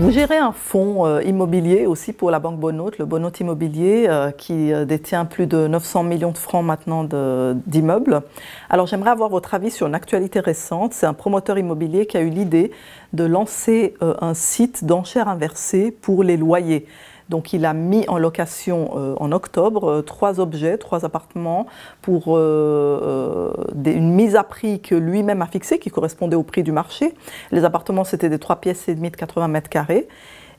Vous gérez un fonds euh, immobilier aussi pour la Banque Bonhôte, le Bonhôte Immobilier, euh, qui euh, détient plus de 900 millions de francs maintenant d'immeubles. Alors j'aimerais avoir votre avis sur une actualité récente. C'est un promoteur immobilier qui a eu l'idée de lancer un site d'enchères inversées pour les loyers. Donc il a mis en location euh, en octobre euh, trois objets, trois appartements pour euh, une mise à prix que lui-même a fixée, qui correspondait au prix du marché. Les appartements, c'était des trois pièces et demie de 80 mètres carrés.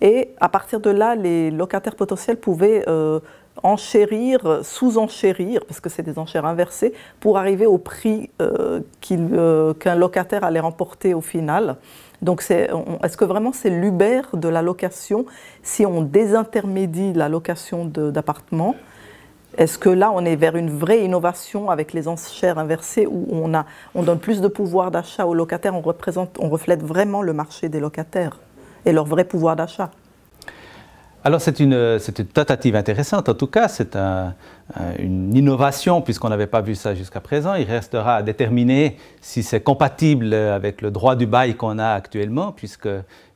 Et à partir de là, les locataires potentiels pouvaient enchérir, sous-enchérir, parce que c'est des enchères inversées, pour arriver au prix euh, euh, qu'un locataire allait remporter au final. Donc est-ce que vraiment c'est l'Uber de la location si on désintermédie la location d'appartements est-ce que là, on est vers une vraie innovation avec les enchères inversées où on, a, on donne plus de pouvoir d'achat aux locataires, on, représente, on reflète vraiment le marché des locataires et leur vrai pouvoir d'achat alors c'est une, tentative intéressante, en tout cas c'est une innovation puisqu'on n'avait pas vu ça jusqu'à présent. Il restera à déterminer si c'est compatible avec le droit du bail qu'on a actuellement puisque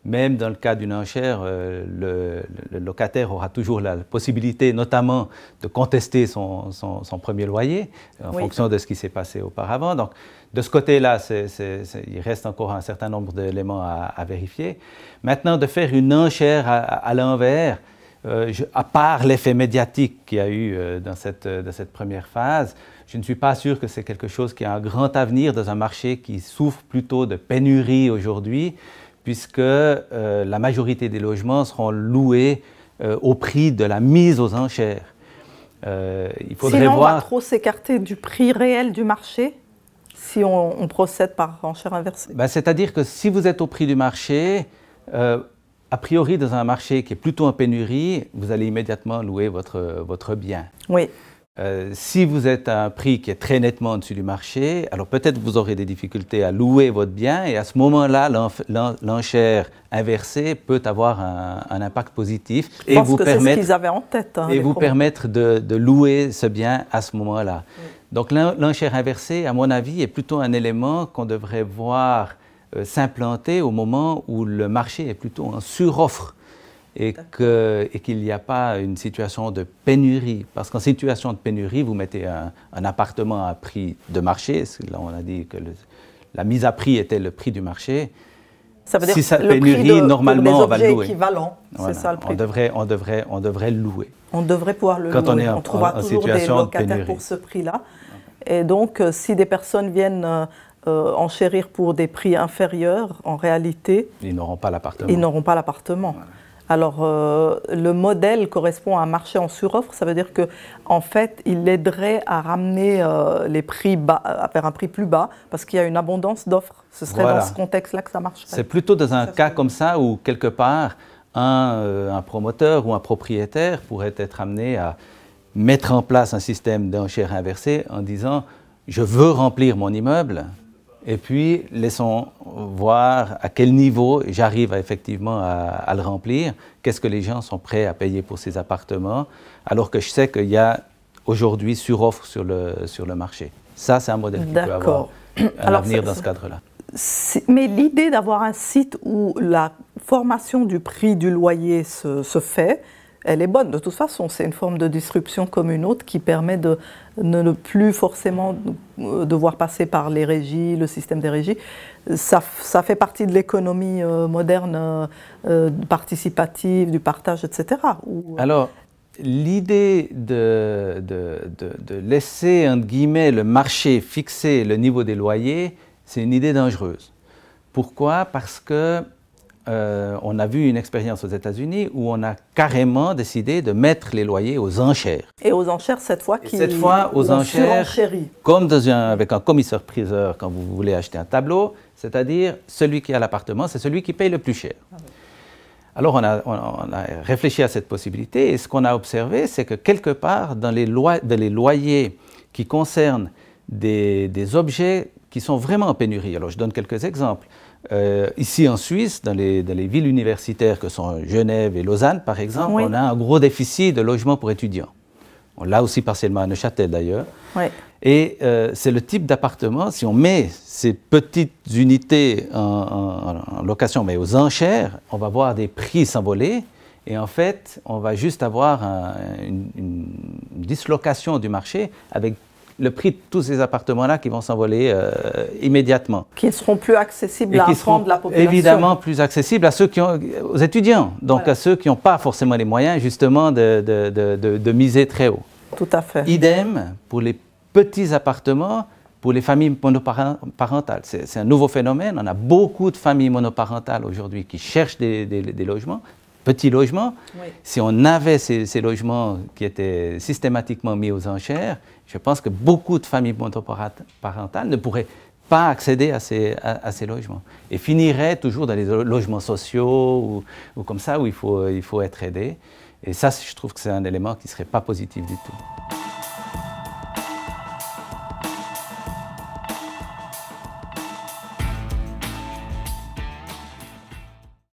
même dans le cas d'une enchère, euh, le, locataire aura toujours la possibilité, notamment, de contester son, premier loyer euh, en fonction de ce qui s'est passé auparavant. Donc, de ce côté-là, il reste encore un certain nombre d'éléments à, vérifier. Maintenant, de faire une enchère à, l'envers, euh, à part l'effet médiatique qu'il y a eu dans, cette, dans, cette, première phase, je ne suis pas sûr que c'est quelque chose qui a un grand avenir dans un marché qui souffre plutôt de pénurie aujourd'hui puisque euh, la majorité des logements seront loués euh, au prix de la mise aux enchères. Euh, il faudrait voir... va trop s'écarter du prix réel du marché si on, procède par enchère inversée. Ben, c'est-à-dire que si vous êtes au prix du marché, a priori dans un marché qui est plutôt en pénurie, vous allez immédiatement louer votre, votre bien. Oui. Euh, si vous êtes à un prix qui est très nettement au-dessus du marché, alors peut-être vous aurez des difficultés à louer votre bien et à ce moment-là, l'enchère inversée peut avoir un, impact positif et vous, permettre, avaient en tête, hein, et vous permettre de, louer ce bien à ce moment-là. Donc l'enchère inversée, à mon avis, est plutôt un élément qu'on devrait voir euh, s'implanter au moment où le marché est plutôt en suroffre et qu'il n'y a pas une situation de pénurie. Parce qu'en situation de pénurie, vous mettez un, appartement à prix de marché, là on a dit que la mise à prix était le prix du marché. Ça veut dire que le pénurie, prix de, normalement, va louer. ça, le prix. On devrait, on devrait, on devrait louer. On devrait pouvoir le louer. Quand on est en, on trouvera toujours des locataires de pour ce prix-là. Et donc, euh, si des personnes viennent euh, euh, enchérir pour des prix inférieurs, en réalité, ils n'auront pas l'appartement. Ils n'auront pas l'appartement. Alors, euh, le modèle correspond à un marché en suroffre. Ça veut dire que, en fait, il aiderait à ramener euh, les prix bas, faire euh, un prix plus bas, parce qu'il y a une abondance d'offres. Ce serait dans ce contexte-là que ça marche. C'est plutôt dans un cas comme ça où quelque part un, un promoteur ou un propriétaire pourrait être amené à mettre en place un système d'enchères inversées en disant je veux remplir mon immeuble et puis laissons voir à quel niveau j'arrive effectivement à, le remplir, qu'est-ce que les gens sont prêts à payer pour ces appartements, alors que je sais qu'il y a aujourd'hui sur-offre sur le, sur le marché. Ça, c'est un modèle qui peut avoir un avenir dans ce cadre-là. Mais l'idée d'avoir un site où la formation du prix du loyer se fait, elle est bonne. De toute façon, c'est une forme de disruption comme une autre qui permet de ne plus forcément euh, devoir passer par les régies, le système des régies. Ça, fait partie de l'économie euh, moderne euh, participative, du partage, etc. Alors, l'idée de, de, laisser, entre guillemets, le marché fixer le niveau des loyers, c'est une idée dangereuse. Pourquoi Parce que euh, on a vu une expérience aux États-Unis où on a carrément décidé de mettre les loyers aux enchères. Et aux enchères cette fois qui. Cette fois aux enchères, comme dans avec un commissaire-priseur quand vous voulez acheter un tableau, c'est-à-dire celui qui a l'appartement, c'est celui qui paye le plus cher. Ah alors on a, réfléchi à cette possibilité et ce qu'on a observé, c'est que quelque part dans les, loyers qui concernent des objets qui sont vraiment en pénurie, alors je donne quelques exemples. Euh, ici en Suisse, dans les, dans les, villes universitaires que sont Genève et Lausanne, par exemple, on a un gros déficit de logements pour étudiants. On l'a aussi partiellement à Neuchâtel d'ailleurs. Et euh, c'est le type d'appartement, si on met ces petites unités en, location, mais aux enchères, on va voir des prix s'envoler. Et en fait, on va juste avoir une, une dislocation du marché avec le prix de tous ces appartements-là qui vont s'envoler euh, immédiatement. Qui seront plus accessibles à la population. Évidemment, plus accessibles à ceux qui ont, aux étudiants, donc à ceux qui n'ont pas forcément les moyens justement de, de, de, miser très haut. Tout à fait. Idem pour les petits appartements pour les familles monoparentales. C'est un nouveau phénomène. On a beaucoup de familles monoparentales aujourd'hui qui cherchent des, des logements, petits logements. Si on avait ces, logements qui étaient systématiquement mis aux enchères, je pense que beaucoup de familles monoparentales ne pourraient pas accéder à ces, à, ces, logements et finiraient toujours dans les logements sociaux ou, comme ça où il faut, il faut être aidé. Et ça, je trouve que c'est un élément qui ne serait pas positif du tout.